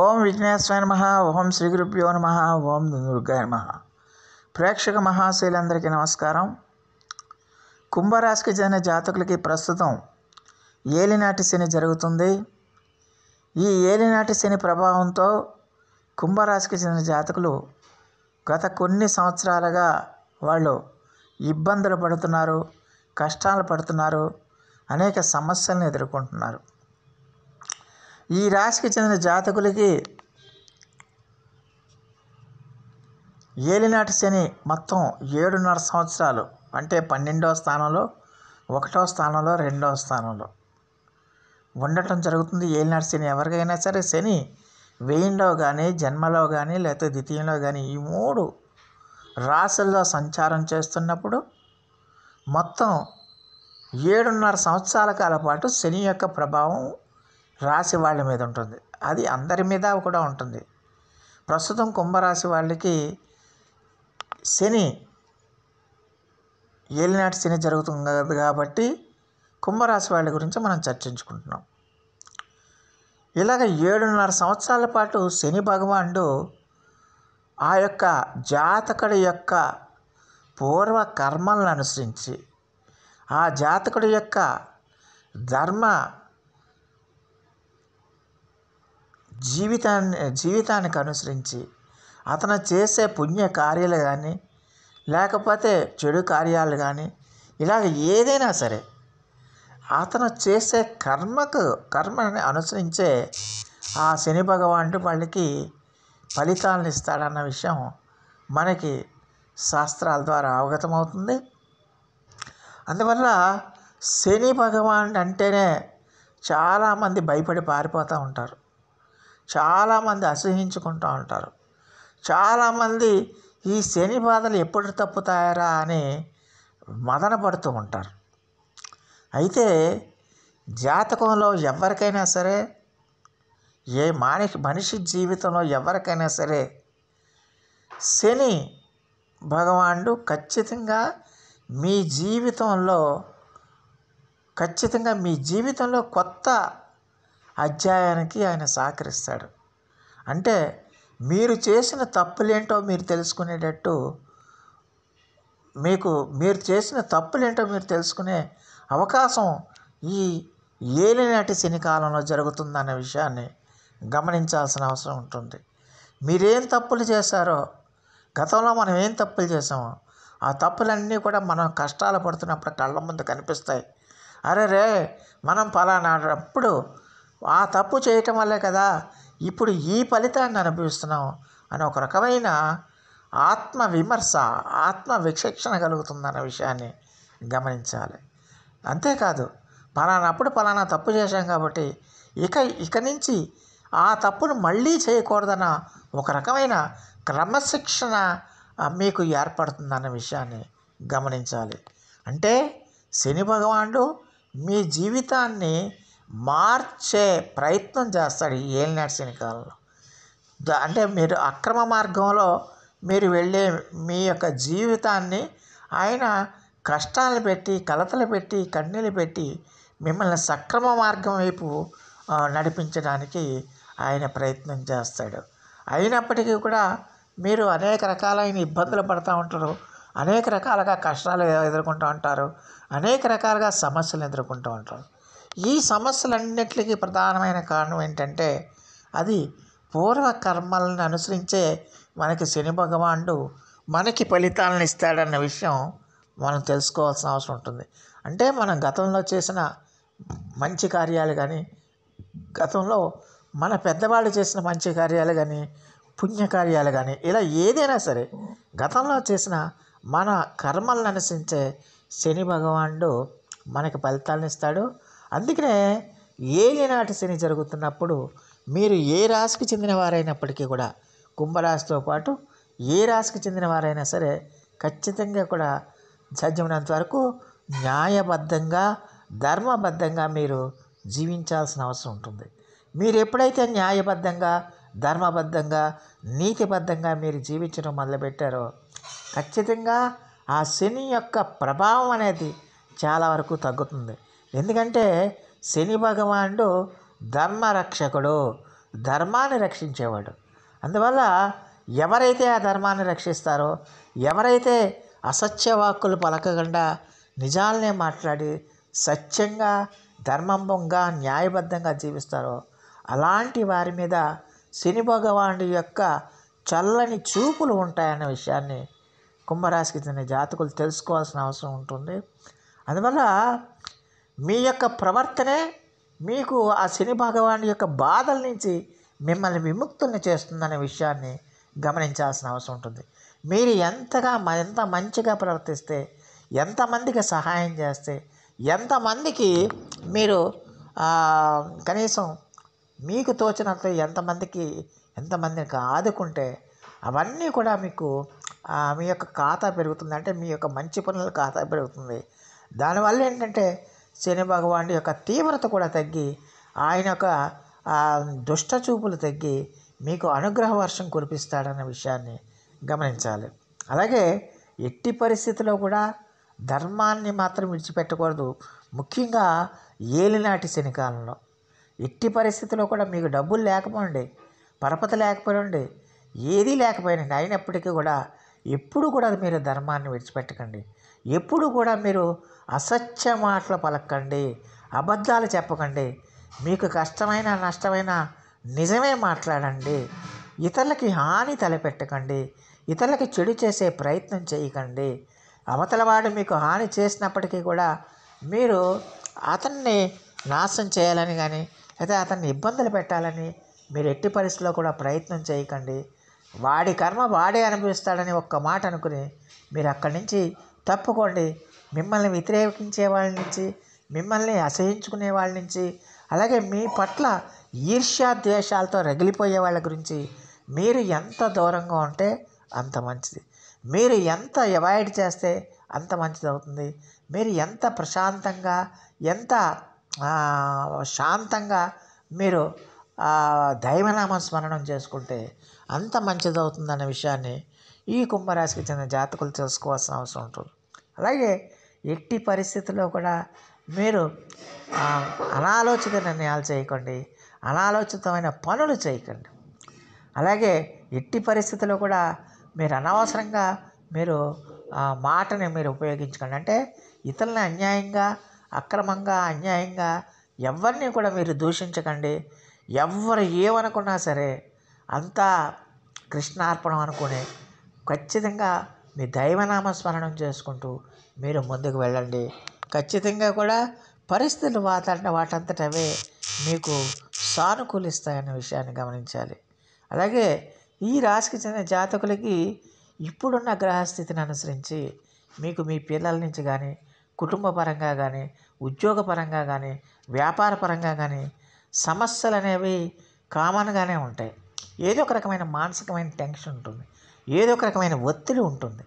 ఓం విఘ్నేశ్వర నమ ఓం శ్రీ గురుభ్యో నమ ఓం దుర్గాయ నమ ప్రేక్షక మహాశైలందరికీ నమస్కారం కుంభరాశికి చెందిన జాతకులకి ప్రస్తుతం ఏలినాటి శని జరుగుతుంది ఈ ఏలినాటి శని ప్రభావంతో కుంభరాశికి చెందిన జాతకులు గత కొన్ని సంవత్సరాలుగా వాళ్ళు ఇబ్బందులు పడుతున్నారు కష్టాలు పడుతున్నారు అనేక సమస్యలను ఎదుర్కొంటున్నారు ఈ రాశికి చెందిన జాతకులకి ఏలినాటి శని మొత్తం ఏడున్నర సంవత్సరాలు అంటే పన్నెండవ స్థానంలో ఒకటో స్థానంలో రెండవ స్థానంలో ఉండటం జరుగుతుంది ఏలినాటి శని ఎవరికైనా సరే శని వెయ్యిలో కానీ జన్మలో కానీ లేకపోతే ద్వితీయంలో కానీ ఈ మూడు రాసుల్లో సంచారం చేస్తున్నప్పుడు మొత్తం ఏడున్నర సంవత్సరాల కాల పాటు శని యొక్క ప్రభావం రాశి వాళ్ళ మీద ఉంటుంది అది అందరి మీద కూడా ఉంటుంది ప్రస్తుతం కుంభరాశి వాళ్ళకి శని ఏలినాటి శని జరుగుతుంది కాబట్టి కుంభరాశి వాళ్ళ గురించి మనం చర్చించుకుంటున్నాం ఇలాగ ఏడున్నర సంవత్సరాల పాటు శని భగవానుడు ఆ యొక్క జాతకుడి యొక్క పూర్వ కర్మలను అనుసరించి ఆ జాతకుడి యొక్క ధర్మ జీవితాన్ని జీవితానికి అనుసరించి అతను చేసే పుణ్య కార్యాలు కానీ లేకపోతే చెడు కార్యాలు కానీ ఇలాగ ఏదైనా సరే అతను చేసే కర్మకు కర్మని అనుసరించే ఆ శని భగవానుడు వాళ్ళకి ఫలితాలను ఇస్తాడన్న విషయం మనకి శాస్త్రాల ద్వారా అవగతమవుతుంది అందువల్ల శని భగవానుడు అంటేనే చాలామంది భయపడి పారిపోతూ ఉంటారు చాలామంది అసహించుకుంటూ ఉంటారు చాలామంది ఈ శని బాధలు ఎప్పుడు తప్పుతాయరా అని మదన పడుతూ ఉంటారు అయితే జాతకంలో ఎవరికైనా సరే ఏ మాని మనిషి జీవితంలో ఎవరికైనా సరే శని భగవానుడు ఖచ్చితంగా మీ జీవితంలో ఖచ్చితంగా మీ జీవితంలో కొత్త అధ్యాయానికి ఆయన సహకరిస్తాడు అంటే మీరు చేసిన తప్పులేంటో మీరు తెలుసుకునేటట్టు మీకు మీరు చేసిన తప్పులేంటో మీరు తెలుసుకునే అవకాశం ఈ ఏలినాటి శనికాలంలో జరుగుతుందన్న విషయాన్ని గమనించాల్సిన అవసరం ఉంటుంది మీరేం తప్పులు చేశారో గతంలో మనం ఏం తప్పులు చేసామో ఆ తప్పులన్నీ కూడా మనం కష్టాలు పడుతున్నప్పుడు కళ్ళ ముందు కనిపిస్తాయి అరే రే మనం పలానాడప్పుడు ఆ తప్పు చేయటం వల్లే కదా ఇప్పుడు ఈ ఫలితాన్ని అనుభవిస్తున్నాం అని ఒక రకమైన ఆత్మ విమర్శ ఆత్మ విచక్షణ కలుగుతుందన్న విషయాన్ని గమనించాలి అంతేకాదు పలానప్పుడు పలానా తప్పు చేశాం కాబట్టి ఇక ఇక నుంచి ఆ తప్పును మళ్ళీ చేయకూడదన్న ఒక రకమైన క్రమశిక్షణ మీకు ఏర్పడుతుందన్న విషయాన్ని గమనించాలి అంటే శని భగవానుడు మీ జీవితాన్ని మార్చే ప్రయత్నం చేస్తాడు ఈ ఏలినాటి శని కాలంలో అంటే మీరు అక్రమ మార్గంలో మీరు వెళ్ళే మీ యొక్క జీవితాన్ని ఆయన కష్టాలు పెట్టి కలతలు పెట్టి కన్నీళ్ళు పెట్టి మిమ్మల్ని సక్రమ మార్గం వైపు నడిపించడానికి ఆయన ప్రయత్నం చేస్తాడు అయినప్పటికీ కూడా మీరు అనేక రకాలైన ఇబ్బందులు పడుతూ ఉంటారు అనేక రకాలుగా కష్టాలు ఎదుర్కొంటూ ఉంటారు అనేక రకాలుగా సమస్యలు ఎదుర్కొంటూ ఉంటారు ఈ సమస్యలన్నింటికి ప్రధానమైన కారణం ఏంటంటే అది పూర్వ కర్మలను అనుసరించే మనకి శని భగవానుడు మనకి ఫలితాలను ఇస్తాడన్న విషయం మనం తెలుసుకోవాల్సిన అవసరం ఉంటుంది అంటే మనం గతంలో చేసిన మంచి కార్యాలు కానీ గతంలో మన పెద్దవాళ్ళు చేసిన మంచి కార్యాలు కానీ పుణ్యకార్యాలు కానీ ఇలా ఏదైనా సరే గతంలో చేసిన మన కర్మలను అనుసరించే శని భగవానుడు మనకి ఫలితాలను ఇస్తాడు అందుకనే ఏలినాటి శని జరుగుతున్నప్పుడు మీరు ఏ రాశికి చెందిన వారైనప్పటికీ కూడా కుంభరాశితో పాటు ఏ రాశికి చెందిన వారైనా సరే ఖచ్చితంగా కూడా సాధ్యమైనంత వరకు న్యాయబద్ధంగా ధర్మబద్ధంగా మీరు జీవించాల్సిన అవసరం ఉంటుంది మీరు ఎప్పుడైతే న్యాయబద్ధంగా ధర్మబద్ధంగా నీతిబద్ధంగా మీరు జీవించడం మొదలుపెట్టారో ఖచ్చితంగా ఆ శని యొక్క ప్రభావం అనేది చాలా వరకు తగ్గుతుంది ఎందుకంటే శని భగవానుడు ధర్మరక్షకుడు ధర్మాన్ని రక్షించేవాడు అందువల్ల ఎవరైతే ఆ ధర్మాన్ని రక్షిస్తారో ఎవరైతే అసత్య వాక్కులు పలకకుండా నిజాలనే మాట్లాడి సత్యంగా ధర్మంబంగా న్యాయబద్ధంగా జీవిస్తారో అలాంటి వారి మీద శని భగవానుడి యొక్క చల్లని చూపులు ఉంటాయనే విషయాన్ని కుంభరాశికి చెందిన జాతకులు తెలుసుకోవాల్సిన అవసరం ఉంటుంది అందువల్ల మీ యొక్క ప్రవర్తనే మీకు ఆ శని భగవాను యొక్క బాధల నుంచి మిమ్మల్ని విముక్తుల్ని చేస్తుందనే విషయాన్ని గమనించాల్సిన అవసరం ఉంటుంది మీరు ఎంతగా ఎంత మంచిగా ప్రవర్తిస్తే ఎంతమందికి సహాయం చేస్తే ఎంతమందికి మీరు కనీసం మీకు తోచినంత ఎంతమందికి ఎంతమందికి ఆదుకుంటే అవన్నీ కూడా మీకు మీ యొక్క ఖాతా పెరుగుతుంది అంటే మీ యొక్క మంచి పనుల ఖాతా పెరుగుతుంది దానివల్ల ఏంటంటే శని భగవానుడి యొక్క తీవ్రత కూడా తగ్గి ఆయన యొక్క దుష్ట చూపులు తగ్గి మీకు అనుగ్రహ వర్షం కురిపిస్తాడన్న విషయాన్ని గమనించాలి అలాగే ఎట్టి పరిస్థితిలో కూడా ధర్మాన్ని మాత్రం విడిచిపెట్టకూడదు ముఖ్యంగా ఏలినాటి శనికాలంలో ఎట్టి పరిస్థితిలో కూడా మీకు డబ్బులు లేకపోండి పరపతి లేకపోయండి ఏదీ లేకపోయినండి అయినప్పటికీ కూడా ఎప్పుడు కూడా మీరు ధర్మాన్ని విడిచిపెట్టకండి ఎప్పుడు కూడా మీరు అసత్య మాటలు పలకండి అబద్ధాలు చెప్పకండి మీకు కష్టమైన నష్టమైన నిజమే మాట్లాడండి ఇతరులకి హాని తలపెట్టకండి ఇతరులకి చెడు చేసే ప్రయత్నం చేయకండి అవతలవాడు మీకు హాని చేసినప్పటికీ కూడా మీరు అతన్ని నాశనం చేయాలని కానీ లేదా అతన్ని ఇబ్బందులు పెట్టాలని మీరు ఎట్టి పరిస్థితిలో కూడా ప్రయత్నం చేయకండి వాడి కర్మ వాడే అనుభవిస్తాడని ఒక్క మాట అనుకుని మీరు అక్కడి నుంచి తప్పుకోండి మిమ్మల్ని వ్యతిరేకించే వాళ్ళ నుంచి మిమ్మల్ని అసహించుకునే వాళ్ళ నుంచి అలాగే మీ పట్ల ఈర్ష్యా ద్వేషాలతో రగిలిపోయే వాళ్ళ గురించి మీరు ఎంత దూరంగా ఉంటే అంత మంచిది మీరు ఎంత అవాయిడ్ చేస్తే అంత మంచిది అవుతుంది మీరు ఎంత ప్రశాంతంగా ఎంత శాంతంగా మీరు దైవనామ స్మరణం చేసుకుంటే అంత మంచిది అవుతుందన్న విషయాన్ని ఈ కుంభరాశికి చెందిన జాతకులు తెలుసుకోవాల్సిన అవసరం ఉంటుంది అలాగే ఎట్టి పరిస్థితుల్లో కూడా మీరు అనాలోచిత నిర్ణయాలు చేయకండి అనాలోచితమైన పనులు చేయకండి అలాగే ఎట్టి పరిస్థితుల్లో కూడా మీరు అనవసరంగా మీరు మాటని మీరు ఉపయోగించకండి అంటే ఇతరులని అన్యాయంగా అక్రమంగా అన్యాయంగా ఎవరిని కూడా మీరు దూషించకండి ఎవరు ఏమనుకున్నా సరే అంతా కృష్ణార్పణం అనుకుని ఖచ్చితంగా మీ దైవనామ స్మరణం చేసుకుంటూ మీరు ముందుకు వెళ్ళండి ఖచ్చితంగా కూడా పరిస్థితులు వాతావరణ వాటంతటవే మీకు సానుకూలిస్తాయన్న విషయాన్ని గమనించాలి అలాగే ఈ రాశికి చెందిన జాతకులకి ఇప్పుడున్న గ్రహస్థితిని అనుసరించి మీకు మీ పిల్లల నుంచి కానీ కుటుంబ పరంగా కానీ ఉద్యోగపరంగా కానీ వ్యాపార పరంగా కానీ సమస్యలు అనేవి కామన్గానే ఉంటాయి ఏదో ఒక రకమైన మానసికమైన టెన్షన్ ఉంటుంది ఏదో ఒక రకమైన ఒత్తిడి ఉంటుంది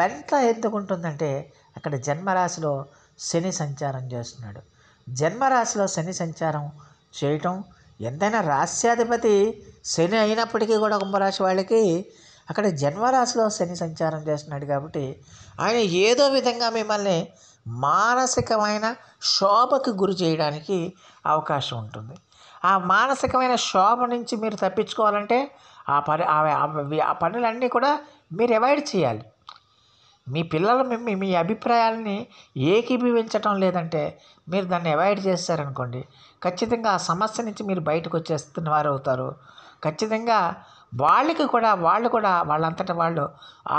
వెంట ఎందుకు ఉంటుందంటే అక్కడ జన్మరాశిలో శని సంచారం చేస్తున్నాడు జన్మరాశిలో శని సంచారం చేయటం ఎంతైనా రాశ్యాధిపతి శని అయినప్పటికీ కూడా కుంభరాశి వాళ్ళకి అక్కడ జన్మరాశిలో శని సంచారం చేస్తున్నాడు కాబట్టి ఆయన ఏదో విధంగా మిమ్మల్ని మానసికమైన శోభకు గురి చేయడానికి అవకాశం ఉంటుంది ఆ మానసికమైన శోభ నుంచి మీరు తప్పించుకోవాలంటే ఆ పని ఆ పనులన్నీ కూడా మీరు అవాయిడ్ చేయాలి మీ పిల్లలు మీ మీ అభిప్రాయాలని ఏకీభవించటం లేదంటే మీరు దాన్ని అవాయిడ్ చేశారనుకోండి ఖచ్చితంగా ఆ సమస్య నుంచి మీరు బయటకు వచ్చేస్తున్న వారు అవుతారు ఖచ్చితంగా వాళ్ళకి కూడా వాళ్ళు కూడా వాళ్ళంతటా వాళ్ళు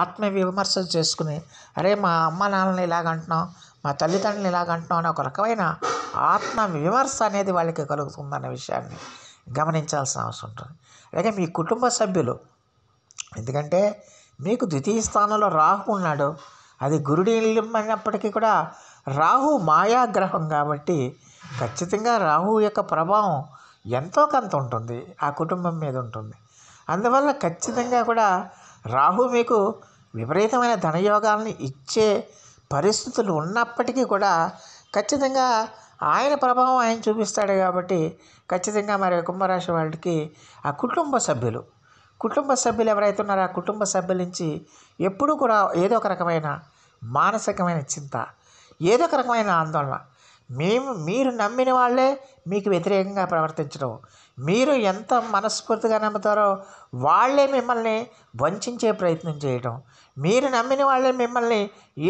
ఆత్మ విమర్శలు చేసుకుని అరే మా అమ్మ నాన్నని ఇలాగ అంటున్నాం మా తల్లిదండ్రులు ఇలాగ అంటున్నాం అని ఒక రకమైన ఆత్మ విమర్శ అనేది వాళ్ళకి కలుగుతుందన్న విషయాన్ని గమనించాల్సిన అవసరం ఉంటుంది అలాగే మీ కుటుంబ సభ్యులు ఎందుకంటే మీకు ద్వితీయ స్థానంలో రాహు ఉన్నాడు అది గురుడి అయినప్పటికీ కూడా రాహు మాయాగ్రహం కాబట్టి ఖచ్చితంగా రాహు యొక్క ప్రభావం ఎంతో కొంత ఉంటుంది ఆ కుటుంబం మీద ఉంటుంది అందువల్ల ఖచ్చితంగా కూడా రాహు మీకు విపరీతమైన ధనయోగాలను ఇచ్చే పరిస్థితులు ఉన్నప్పటికీ కూడా ఖచ్చితంగా ఆయన ప్రభావం ఆయన చూపిస్తాడు కాబట్టి ఖచ్చితంగా మరి కుంభరాశి వాళ్ళకి ఆ కుటుంబ సభ్యులు కుటుంబ సభ్యులు ఎవరైతే ఉన్నారో ఆ కుటుంబ సభ్యుల నుంచి ఎప్పుడూ కూడా ఏదో ఒక రకమైన మానసికమైన చింత ఏదో ఒక రకమైన ఆందోళన మేము మీరు నమ్మిన వాళ్ళే మీకు వ్యతిరేకంగా ప్రవర్తించడం మీరు ఎంత మనస్ఫూర్తిగా నమ్ముతారో వాళ్ళే మిమ్మల్ని వంచే ప్రయత్నం చేయడం మీరు నమ్మిన వాళ్ళే మిమ్మల్ని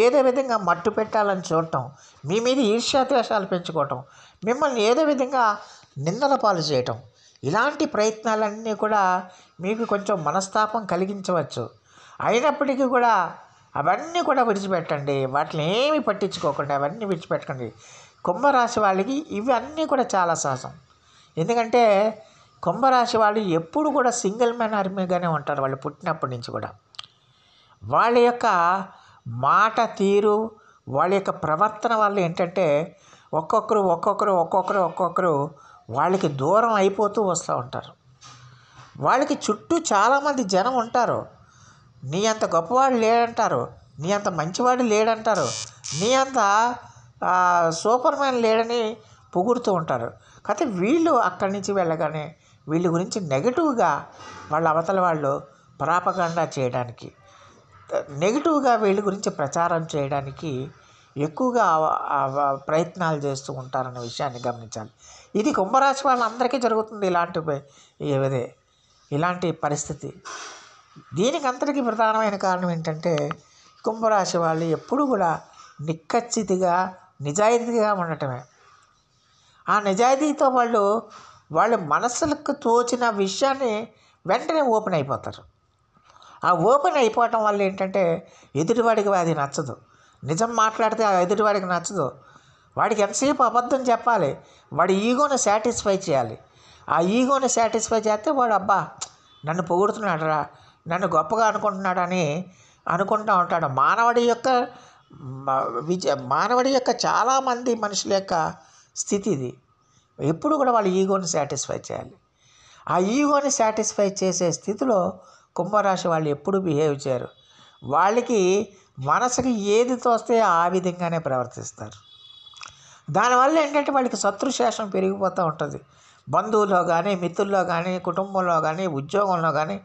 ఏదో విధంగా మట్టు పెట్టాలని చూడటం మీ మీద ఈర్ష్యాద్వేషాలు పెంచుకోవటం మిమ్మల్ని ఏదో విధంగా నిందల పాలు చేయటం ఇలాంటి ప్రయత్నాలన్నీ కూడా మీకు కొంచెం మనస్తాపం కలిగించవచ్చు అయినప్పటికీ కూడా అవన్నీ కూడా విడిచిపెట్టండి వాటిని ఏమి పట్టించుకోకుండా అవన్నీ విడిచిపెట్టకండి కుంభరాశి వాళ్ళకి ఇవన్నీ కూడా చాలా సహజం ఎందుకంటే కుంభరాశి వాళ్ళు ఎప్పుడు కూడా సింగిల్ మ్యాన్ ఆర్మీగానే ఉంటారు వాళ్ళు పుట్టినప్పటి నుంచి కూడా వాళ్ళ యొక్క మాట తీరు వాళ్ళ యొక్క ప్రవర్తన వల్ల ఏంటంటే ఒక్కొక్కరు ఒక్కొక్కరు ఒక్కొక్కరు ఒక్కొక్కరు వాళ్ళకి దూరం అయిపోతూ వస్తూ ఉంటారు వాళ్ళకి చుట్టూ చాలామంది జనం ఉంటారు నీ అంత గొప్పవాడు లేడంటారు నీ అంత మంచివాడు లేడంటారు నీ అంత సూపర్ మ్యాన్ లేడని పొగుడుతూ ఉంటారు కాకపోతే వీళ్ళు అక్కడి నుంచి వెళ్ళగానే వీళ్ళ గురించి నెగిటివ్గా వాళ్ళ అవతల వాళ్ళు ప్రాపగండా చేయడానికి నెగిటివ్గా వీళ్ళ గురించి ప్రచారం చేయడానికి ఎక్కువగా ప్రయత్నాలు చేస్తూ ఉంటారన్న విషయాన్ని గమనించాలి ఇది కుంభరాశి వాళ్ళందరికీ జరుగుతుంది ఇలాంటి ఇదే ఇలాంటి పరిస్థితి దీనికి అంతటికీ ప్రధానమైన కారణం ఏంటంటే కుంభరాశి వాళ్ళు ఎప్పుడు కూడా నిక్కచ్చితిగా నిజాయితీగా ఉండటమే ఆ నిజాయితీతో వాళ్ళు వాళ్ళ మనసులకు తోచిన విషయాన్ని వెంటనే ఓపెన్ అయిపోతారు ఆ ఓపెన్ అయిపోవటం వల్ల ఏంటంటే ఎదుటివాడికి అది నచ్చదు నిజం మాట్లాడితే ఆ ఎదుటివాడికి నచ్చదు వాడికి ఎంతసేపు అబద్ధం చెప్పాలి వాడి ఈగోని సాటిస్ఫై చేయాలి ఆ ఈగోని సాటిస్ఫై చేస్తే వాడు అబ్బా నన్ను రా నన్ను గొప్పగా అనుకుంటున్నాడు అని అనుకుంటూ ఉంటాడు మానవుడి యొక్క విజ మానవుడి యొక్క చాలామంది మనుషుల యొక్క స్థితి ఇది ఎప్పుడు కూడా వాళ్ళ ఈగోని సాటిస్ఫై చేయాలి ఆ ఈగోని సాటిస్ఫై చేసే స్థితిలో కుంభరాశి వాళ్ళు ఎప్పుడు బిహేవ్ చేయరు వాళ్ళకి మనసుకి ఏది తోస్తే ఆ విధంగానే ప్రవర్తిస్తారు దానివల్ల ఏంటంటే వాళ్ళకి శత్రుశేషం పెరిగిపోతూ ఉంటుంది బంధువుల్లో కానీ మిత్రుల్లో కానీ కుటుంబంలో కానీ ఉద్యోగంలో కానీ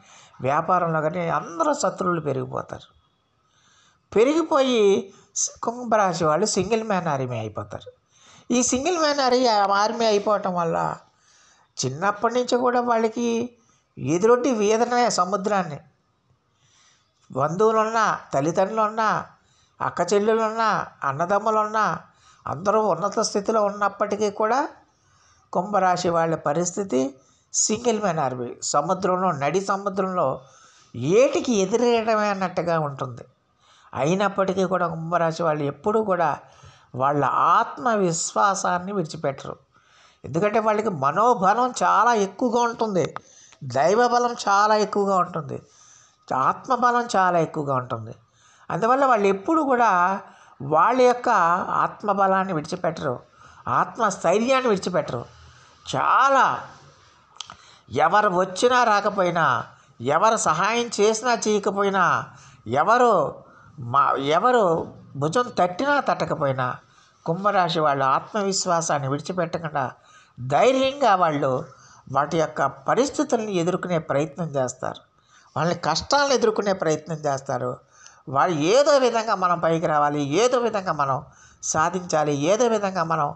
వ్యాపారంలో కానీ అందరూ శత్రువులు పెరిగిపోతారు పెరిగిపోయి కుంభరాశి వాళ్ళు సింగిల్ మ్యాన్ ఆర్మీ అయిపోతారు ఈ సింగిల్ మ్యాన్ ఆర్మీ ఆర్మీ అయిపోవటం వల్ల చిన్నప్పటి నుంచి కూడా వాళ్ళకి వీధిలోటి వీధనే సముద్రాన్ని బంధువులున్నా తల్లిదండ్రులున్నా అక్క చెల్లెలున్నా అన్నదమ్ములున్నా అందరూ ఉన్నత స్థితిలో ఉన్నప్పటికీ కూడా కుంభరాశి వాళ్ళ పరిస్థితి సింగిల్ మ్యాన్ సముద్రంలో నడి సముద్రంలో ఏటికి ఎదురేయడమే అన్నట్టుగా ఉంటుంది అయినప్పటికీ కూడా కుంభరాశి వాళ్ళు ఎప్పుడూ కూడా వాళ్ళ ఆత్మవిశ్వాసాన్ని విడిచిపెట్టరు ఎందుకంటే వాళ్ళకి మనోబలం చాలా ఎక్కువగా ఉంటుంది దైవ బలం చాలా ఎక్కువగా ఉంటుంది ఆత్మబలం చాలా ఎక్కువగా ఉంటుంది అందువల్ల వాళ్ళు ఎప్పుడు కూడా వాళ్ళ యొక్క ఆత్మబలాన్ని విడిచిపెట్టరు ఆత్మస్థైర్యాన్ని విడిచిపెట్టరు చాలా ఎవరు వచ్చినా రాకపోయినా ఎవరు సహాయం చేసినా చేయకపోయినా ఎవరు మా ఎవరు భుజం తట్టినా తట్టకపోయినా కుంభరాశి వాళ్ళు ఆత్మవిశ్వాసాన్ని విడిచిపెట్టకుండా ధైర్యంగా వాళ్ళు వాటి యొక్క పరిస్థితుల్ని ఎదుర్కొనే ప్రయత్నం చేస్తారు వాళ్ళని కష్టాలను ఎదుర్కొనే ప్రయత్నం చేస్తారు వాళ్ళు ఏదో విధంగా మనం పైకి రావాలి ఏదో విధంగా మనం సాధించాలి ఏదో విధంగా మనం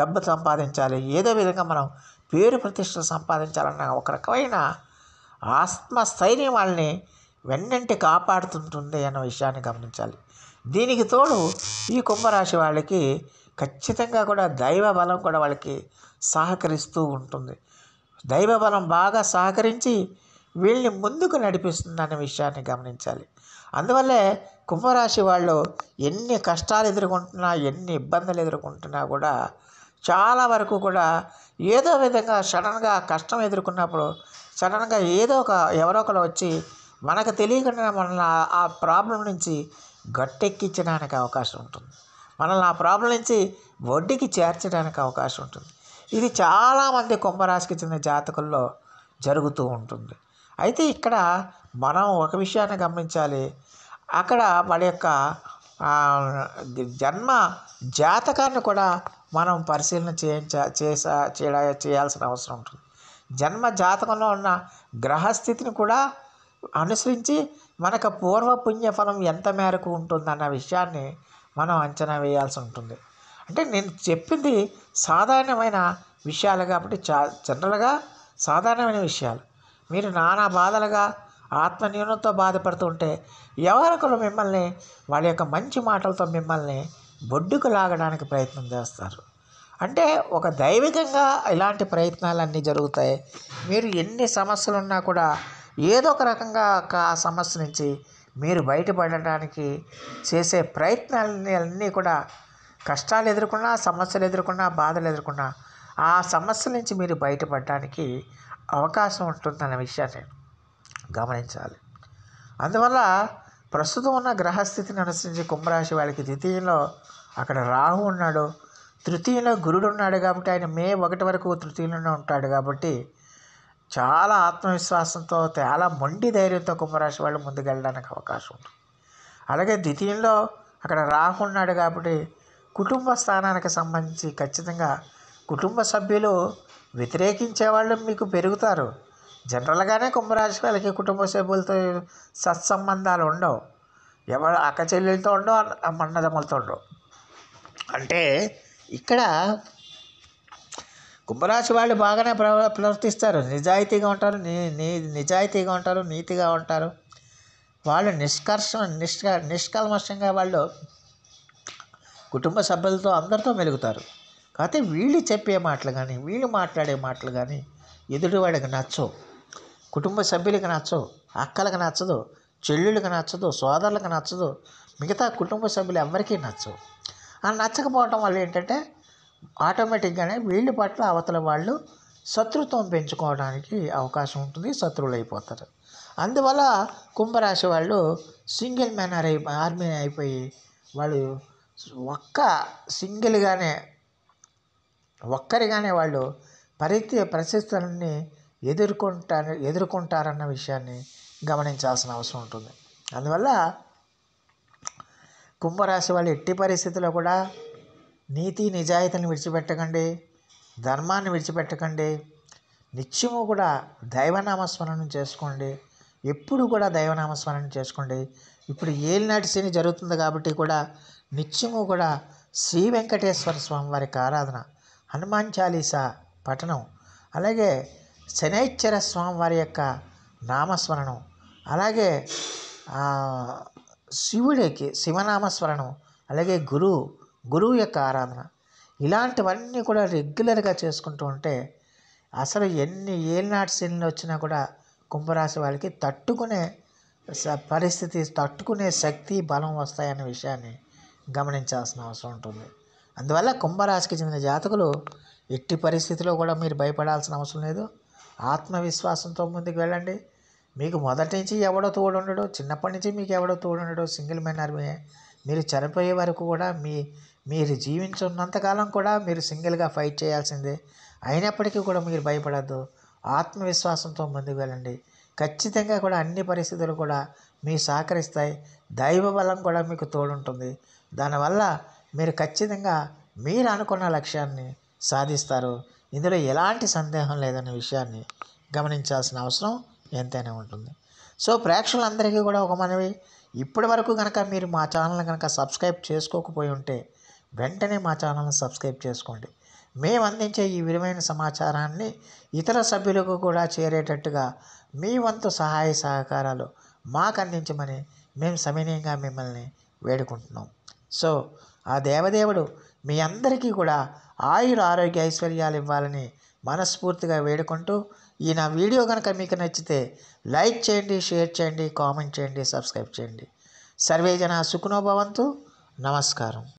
డబ్బు సంపాదించాలి ఏదో విధంగా మనం పేరు ప్రతిష్టలు సంపాదించాలన్న ఒక రకమైన ఆత్మస్థైర్యం వాళ్ళని వెన్నంటి కాపాడుతుంటుంది అన్న విషయాన్ని గమనించాలి దీనికి తోడు ఈ కుంభరాశి వాళ్ళకి ఖచ్చితంగా కూడా దైవ బలం కూడా వాళ్ళకి సహకరిస్తూ ఉంటుంది దైవబలం బాగా సహకరించి వీళ్ళని ముందుకు నడిపిస్తుందనే విషయాన్ని గమనించాలి అందువల్లే కుంభరాశి వాళ్ళు ఎన్ని కష్టాలు ఎదుర్కొంటున్నా ఎన్ని ఇబ్బందులు ఎదుర్కొంటున్నా కూడా చాలా వరకు కూడా ఏదో విధంగా సడన్గా కష్టం ఎదుర్కొన్నప్పుడు సడన్గా ఏదో ఒక ఎవరో ఒకరు వచ్చి మనకు తెలియకుండా మనల్ని ఆ ప్రాబ్లం నుంచి గట్టెక్కించడానికి అవకాశం ఉంటుంది మనల్ని ఆ ప్రాబ్లం నుంచి వడ్డీకి చేర్చడానికి అవకాశం ఉంటుంది ఇది చాలామంది కుంభరాశికి చెందిన జాతకుల్లో జరుగుతూ ఉంటుంది అయితే ఇక్కడ మనం ఒక విషయాన్ని గమనించాలి అక్కడ వాళ్ళ యొక్క జన్మ జాతకాన్ని కూడా మనం పరిశీలన చేయించ చేసా చేయడా చేయాల్సిన అవసరం ఉంటుంది జన్మ జాతకంలో ఉన్న గ్రహస్థితిని కూడా అనుసరించి మనకు పూర్వ పుణ్యఫలం ఎంత మేరకు ఉంటుందన్న విషయాన్ని మనం అంచనా వేయాల్సి ఉంటుంది అంటే నేను చెప్పింది సాధారణమైన విషయాలు కాబట్టి చా జనరల్గా సాధారణమైన విషయాలు మీరు నానా బాధలుగా ఆత్మన్యూనతో బాధపడుతుంటే ఎవరికలు మిమ్మల్ని వాళ్ళ యొక్క మంచి మాటలతో మిమ్మల్ని బొడ్డుకు లాగడానికి ప్రయత్నం చేస్తారు అంటే ఒక దైవికంగా ఇలాంటి ప్రయత్నాలన్నీ జరుగుతాయి మీరు ఎన్ని సమస్యలు ఉన్నా కూడా ఏదో ఒక రకంగా ఆ సమస్య నుంచి మీరు బయటపడడానికి చేసే ప్రయత్నాలన్నీ అన్నీ కూడా కష్టాలు ఎదుర్కొన్నా సమస్యలు ఎదుర్కొన్నా బాధలు ఎదుర్కొన్నా ఆ సమస్య నుంచి మీరు బయటపడడానికి అవకాశం ఉంటుందనే విషయాన్ని గమనించాలి అందువల్ల ప్రస్తుతం ఉన్న గ్రహస్థితిని అనుసరించి కుంభరాశి వాళ్ళకి ద్వితీయంలో అక్కడ రాహు ఉన్నాడు తృతీయంలో గురుడు ఉన్నాడు కాబట్టి ఆయన మే ఒకటి వరకు తృతీయంలోనే ఉంటాడు కాబట్టి చాలా ఆత్మవిశ్వాసంతో చాలా మొండి ధైర్యంతో కుంభరాశి వాళ్ళు ముందుకెళ్ళడానికి అవకాశం ఉంది అలాగే ద్వితీయంలో అక్కడ రాహు ఉన్నాడు కాబట్టి కుటుంబ స్థానానికి సంబంధించి ఖచ్చితంగా కుటుంబ సభ్యులు వ్యతిరేకించే వాళ్ళు మీకు పెరుగుతారు జనరల్గానే కుంభరాశి వాళ్ళకి కుటుంబ సభ్యులతో సత్సంబంధాలు ఉండవు ఎవరు అక్క చెల్లెలతో ఉండవు అమ్మన్నదమ్మలతో ఉండవు అంటే ఇక్కడ కుంభరాశి వాళ్ళు బాగానే ప్రవ ప్రవర్తిస్తారు నిజాయితీగా ఉంటారు నీ నీ నిజాయితీగా ఉంటారు నీతిగా ఉంటారు వాళ్ళు నిష్కర్ష నిష్క నిష్కల్మషంగా వాళ్ళు కుటుంబ సభ్యులతో అందరితో మెలుగుతారు కాకపోతే వీళ్ళు చెప్పే మాటలు కానీ వీళ్ళు మాట్లాడే మాటలు కానీ ఎదుటివాడికి నచ్చవు కుటుంబ సభ్యులకి నచ్చవు అక్కలకు నచ్చదు చెల్లుళ్ళకి నచ్చదు సోదరులకు నచ్చదు మిగతా కుటుంబ సభ్యులు ఎవరికీ నచ్చవు ఆ నచ్చకపోవటం వల్ల ఏంటంటే ఆటోమేటిక్గానే వీళ్ళ పట్ల అవతల వాళ్ళు శత్రుత్వం పెంచుకోవడానికి అవకాశం ఉంటుంది శత్రువులు అయిపోతారు అందువల్ల కుంభరాశి వాళ్ళు సింగిల్ మ్యాన్ ఆర్మీ అయిపోయి వాళ్ళు ఒక్క సింగిల్గానే ఒక్కరిగానే వాళ్ళు పరిస్థితి పరిస్థితులన్నీ ఎదుర్కొంటా ఎదుర్కొంటారన్న విషయాన్ని గమనించాల్సిన అవసరం ఉంటుంది అందువల్ల కుంభరాశి వాళ్ళు ఎట్టి పరిస్థితుల్లో కూడా నీతి నిజాయితీని విడిచిపెట్టకండి ధర్మాన్ని విడిచిపెట్టకండి నిత్యము కూడా దైవనామస్మరణం చేసుకోండి ఎప్పుడు కూడా దైవనామస్మరణం చేసుకోండి ఇప్పుడు ఏలినాటి శని జరుగుతుంది కాబట్టి కూడా నిత్యము కూడా శ్రీ వెంకటేశ్వర స్వామి వారికి ఆరాధన హనుమాన్ చాలీసా పఠనం అలాగే శనైశ్వర స్వామి వారి యొక్క నామస్మరణం అలాగే శివుడికి శివనామస్మరణం అలాగే గురువు గురువు యొక్క ఆరాధన ఇలాంటివన్నీ కూడా రెగ్యులర్గా చేసుకుంటూ ఉంటే అసలు ఎన్ని ఏలినాటి శనులు వచ్చినా కూడా కుంభరాశి వాళ్ళకి తట్టుకునే పరిస్థితి తట్టుకునే శక్తి బలం వస్తాయన్న విషయాన్ని గమనించాల్సిన అవసరం ఉంటుంది అందువల్ల కుంభరాశికి చెందిన జాతకులు ఎట్టి పరిస్థితిలో కూడా మీరు భయపడాల్సిన అవసరం లేదు ఆత్మవిశ్వాసంతో ముందుకు వెళ్ళండి మీకు మొదటి నుంచి ఎవడో తోడుండడు చిన్నప్పటి నుంచి మీకు ఎవడో తోడుండడు సింగిల్ మెన్ ఆర్మీ మీరు చనిపోయే వరకు కూడా మీ మీరు జీవించున్నంతకాలం కూడా మీరు సింగిల్గా ఫైట్ చేయాల్సిందే అయినప్పటికీ కూడా మీరు భయపడద్దు ఆత్మవిశ్వాసంతో ముందుకు వెళ్ళండి ఖచ్చితంగా కూడా అన్ని పరిస్థితులు కూడా మీ సహకరిస్తాయి దైవ బలం కూడా మీకు తోడుంటుంది దానివల్ల మీరు ఖచ్చితంగా మీరు అనుకున్న లక్ష్యాన్ని సాధిస్తారు ఇందులో ఎలాంటి సందేహం లేదనే విషయాన్ని గమనించాల్సిన అవసరం ఎంతైనా ఉంటుంది సో ప్రేక్షకులందరికీ కూడా ఒక మనవి ఇప్పటి వరకు కనుక మీరు మా ఛానల్ కనుక సబ్స్క్రైబ్ చేసుకోకపోయి ఉంటే వెంటనే మా ఛానల్ని సబ్స్క్రైబ్ చేసుకోండి మేము అందించే ఈ విలువైన సమాచారాన్ని ఇతర సభ్యులకు కూడా చేరేటట్టుగా మీ వంతు సహాయ సహకారాలు మాకు అందించమని మేము సవినయంగా మిమ్మల్ని వేడుకుంటున్నాం సో ఆ దేవదేవుడు మీ అందరికీ కూడా ఆయుర ఆరోగ్య ఐశ్వర్యాలు ఇవ్వాలని మనస్ఫూర్తిగా వేడుకుంటూ ఈ నా వీడియో కనుక మీకు నచ్చితే లైక్ చేయండి షేర్ చేయండి కామెంట్ చేయండి సబ్స్క్రైబ్ చేయండి సర్వేజన సుఖనోభవంతు నమస్కారం